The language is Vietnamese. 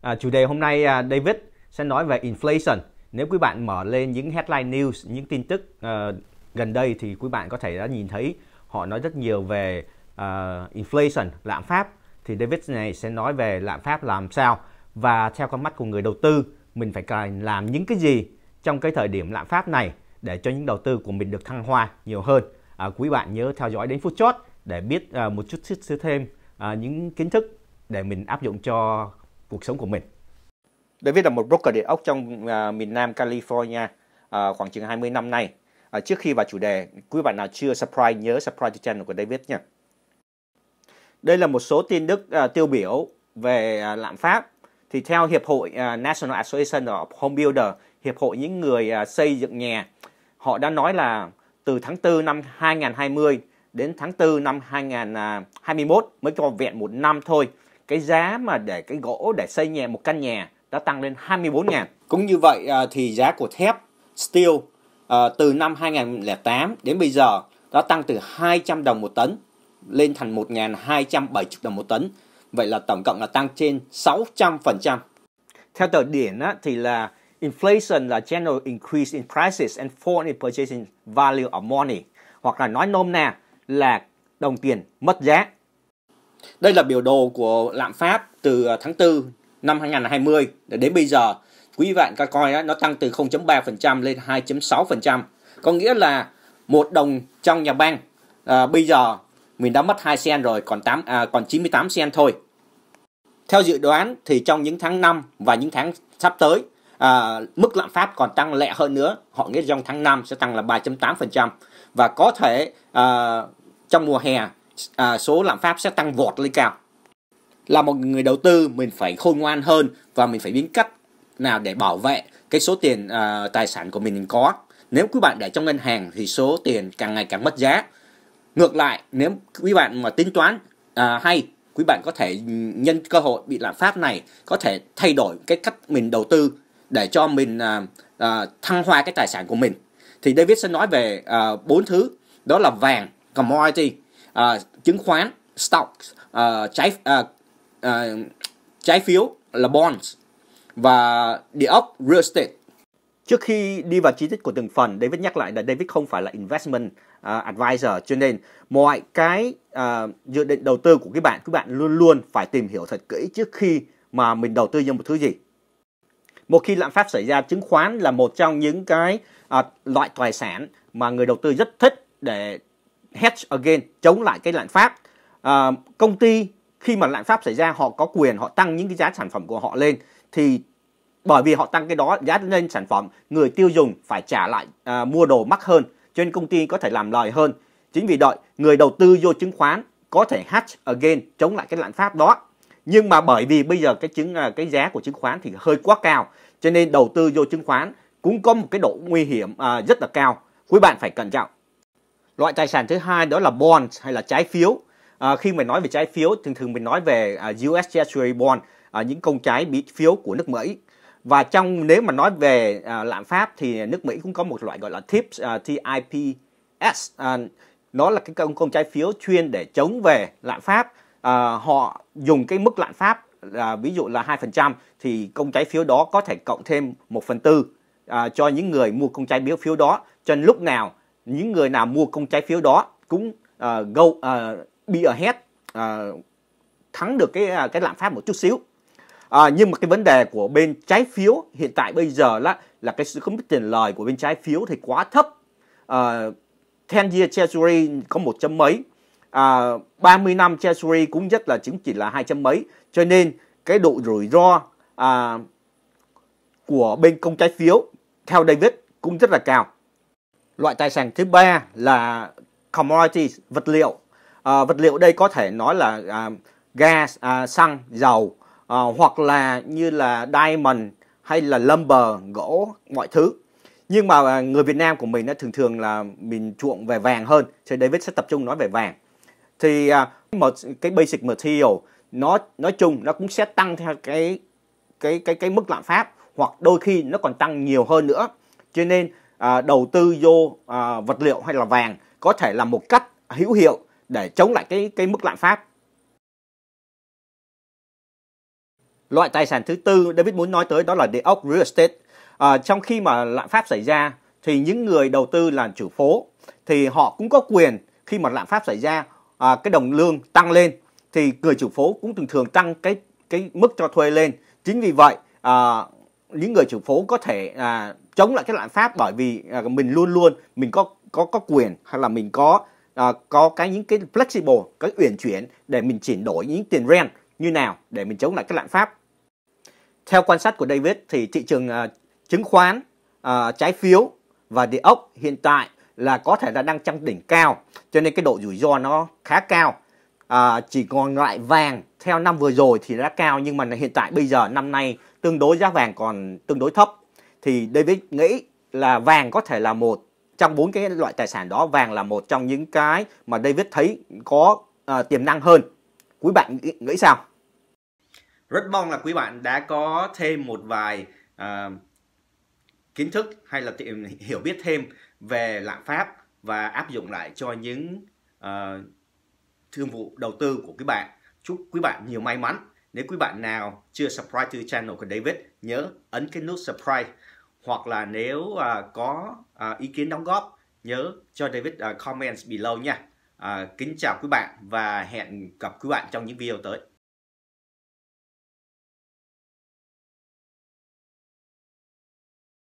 À, chủ đề hôm nay à, David sẽ nói về inflation. Nếu quý bạn mở lên những headline news, những tin tức à, gần đây thì quý bạn có thể đã nhìn thấy họ nói rất nhiều về à, inflation, lạm phát. Thì David này sẽ nói về lạm phát làm sao và theo con mắt của người đầu tư mình phải làm những cái gì trong cái thời điểm lạm phát này để cho những đầu tư của mình được thăng hoa nhiều hơn. À, quý bạn nhớ theo dõi đến phút chót để biết à, một chút xíu thêm à, những kiến thức để mình áp dụng cho cuộc sống của mình. David là một broker địa ốc trong uh, miền Nam California uh, khoảng chừng 20 năm nay. Uh, trước khi vào chủ đề, quý bạn nào chưa subscribe nhớ subscribe cho channel của David nhé. Đây là một số tin Đức uh, tiêu biểu về uh, lạm phát. Thì theo Hiệp hội uh, National Association of Home Builder, Hiệp hội những người uh, xây dựng nhà, họ đã nói là từ tháng 4 năm 2020 đến tháng 4 năm 2021 mới có vẹn một năm thôi cái giá mà để cái gỗ để xây nhà một căn nhà đã tăng lên 24 000 Cũng như vậy à, thì giá của thép steel à, từ năm 2008 đến bây giờ đã tăng từ 200 đồng một tấn lên thành 1.270 đồng một tấn. Vậy là tổng cộng là tăng trên 600%. Theo tờ điển thì là inflation là general increase in prices and fall purchasing value of money hoặc là nói nôm na là đồng tiền mất giá đây là biểu đồ của lạm phát từ à, tháng 4 năm 2020 đến bây giờ. Quý bạn các coi nó tăng từ 0.3% lên 2.6%. Có nghĩa là một đồng trong nhà băng à, bây giờ mình đã mất 2 sen rồi còn 8 à, còn 98 sen thôi. Theo dự đoán thì trong những tháng 5 và những tháng sắp tới à, mức lạm phát còn tăng lẹ hơn nữa. Họ nghĩ trong tháng 5 sẽ tăng là 3.8% và có thể à, trong mùa hè à, số lạm phát sẽ tăng vọt lên cao là một người đầu tư mình phải khôn ngoan hơn và mình phải biến cách nào để bảo vệ cái số tiền à, tài sản của mình có nếu quý bạn để trong ngân hàng thì số tiền càng ngày càng mất giá ngược lại nếu quý bạn mà tính toán à, hay quý bạn có thể nhân cơ hội bị lạm phát này có thể thay đổi cái cách mình đầu tư để cho mình à, à, thăng hoa cái tài sản của mình thì David sẽ nói về à, bốn thứ đó là vàng commodity à, chứng khoán stocks, uh, trái uh, uh, trái phiếu là bonds và địa ốc real estate Trước khi đi vào chi tiết của từng phần, David nhắc lại là David không phải là investment uh, advisor, cho nên mọi cái uh, dự định đầu tư của các bạn, các bạn luôn luôn phải tìm hiểu thật kỹ trước khi mà mình đầu tư vào một thứ gì. Một khi lạm phát xảy ra, chứng khoán là một trong những cái uh, loại tài sản mà người đầu tư rất thích để hedge again chống lại cái lạm phát à, công ty khi mà lạm phát xảy ra họ có quyền họ tăng những cái giá sản phẩm của họ lên thì bởi vì họ tăng cái đó giá lên sản phẩm người tiêu dùng phải trả lại à, mua đồ mắc hơn cho nên công ty có thể làm lời hơn chính vì đợi người đầu tư vô chứng khoán có thể hedge again chống lại cái lạm phát đó nhưng mà bởi vì bây giờ cái chứng ờ, cái giá của chứng khoán thì hơi quá cao cho nên đầu tư vô chứng khoán cũng có một cái độ nguy hiểm à, rất là cao quý bạn phải cẩn trọng Loại tài sản thứ hai đó là bond hay là trái phiếu. À, khi mình nói về trái phiếu, thường thường mình nói về uh, à, US Treasury bond, uh, những công trái bị phiếu của nước Mỹ. Và trong nếu mà nói về uh, lạm phát thì nước Mỹ cũng có một loại gọi là TIPS, uh, TIPS. Uh, nó là cái công, công trái phiếu chuyên để chống về lạm phát. Uh, họ dùng cái mức lạm phát là ví dụ là 2% thì công trái phiếu đó có thể cộng thêm 1 phần tư à, cho những người mua công trái phiếu phiếu đó cho lúc nào những người nào mua công trái phiếu đó cũng uh, go uh, be ahead uh, thắng được cái cái lạm phát một chút xíu à, nhưng mà cái vấn đề của bên trái phiếu hiện tại bây giờ là là cái sự không biết tiền lời của bên trái phiếu thì quá thấp à, 10 year treasury có một chấm mấy à, 30 năm treasury cũng rất là chứng chỉ là hai chấm mấy cho nên cái độ rủi ro à, của bên công trái phiếu theo David cũng rất là cao Loại tài sản thứ ba là commodities, vật liệu. À, vật liệu đây có thể nói là à, gas, à, xăng, dầu à, hoặc là như là diamond hay là lumber, gỗ, mọi thứ. Nhưng mà à, người Việt Nam của mình nó thường thường là mình chuộng về vàng hơn. Thì David sẽ tập trung nói về vàng. Thì à, một cái basic material nó nói chung nó cũng sẽ tăng theo cái cái cái cái mức lạm phát hoặc đôi khi nó còn tăng nhiều hơn nữa. Cho nên à, đầu tư vô à, vật liệu hay là vàng có thể là một cách hữu hiệu để chống lại cái cái mức lạm phát. Loại tài sản thứ tư David muốn nói tới đó là địa ốc real estate. À, trong khi mà lạm phát xảy ra thì những người đầu tư là chủ phố thì họ cũng có quyền khi mà lạm phát xảy ra à, cái đồng lương tăng lên thì người chủ phố cũng thường thường tăng cái cái mức cho thuê lên. Chính vì vậy à, những người chủ phố có thể à, chống lại cái lạm phát bởi vì à, mình luôn luôn mình có có có quyền hay là mình có à, có cái những cái flexible cái uyển chuyển để mình chuyển đổi những tiền ren như nào để mình chống lại cái lạm phát theo quan sát của David thì thị trường à, chứng khoán à, trái phiếu và địa ốc hiện tại là có thể là đang trong đỉnh cao cho nên cái độ rủi ro nó khá cao à, chỉ còn lại vàng theo năm vừa rồi thì đã cao nhưng mà hiện tại bây giờ năm nay tương đối giá vàng còn tương đối thấp thì David nghĩ là vàng có thể là một trong bốn cái loại tài sản đó vàng là một trong những cái mà David thấy có uh, tiềm năng hơn. Quý bạn nghĩ, nghĩ sao? Rất mong là quý bạn đã có thêm một vài uh, kiến thức hay là tìm, hiểu biết thêm về lạm phát và áp dụng lại cho những uh, thương vụ đầu tư của quý bạn. Chúc quý bạn nhiều may mắn. Nếu quý bạn nào chưa subscribe to channel của David, nhớ ấn cái nút subscribe hoặc là nếu à, có à, ý kiến đóng góp nhớ cho David à, comments below nha. À, kính chào quý bạn và hẹn gặp quý bạn trong những video tới.